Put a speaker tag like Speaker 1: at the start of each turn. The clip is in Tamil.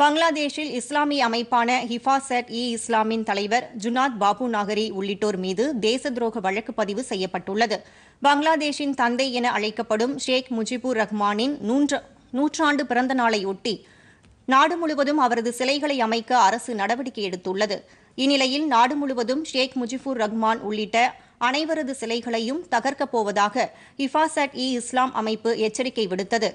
Speaker 1: பங்களாதேஷில் இஸ்லாமிய அமைப்பான ஹிஃபாசட் இ இஸ்லாமின் தலைவர் ஜுனாத் பாபு நாகரி உள்ளிட்டோர் மீது தேச துரோக வழக்கு பதிவு செய்யப்பட்டுள்ளது பங்களாதேஷின் தந்தை என அழைக்கப்படும் ஷேக் முஜிபுர் ரஹ்மானின் நூற்றாண்டு பிறந்த நாளையொட்டி நாடு முழுவதும் அவரது சிலைகளை அமைக்க அரசு நடவடிக்கை எடுத்துள்ளது இந்நிலையில் நாடு முழுவதும் ஷேக் முஜிபுர் ரஹ்மான் உள்ளிட்ட அனைவரது சிலைகளையும் தகர்க்கப் போவதாக இஃபாசட் இ இஸ்லாம் அமைப்பு எச்சரிக்கை விடுத்தது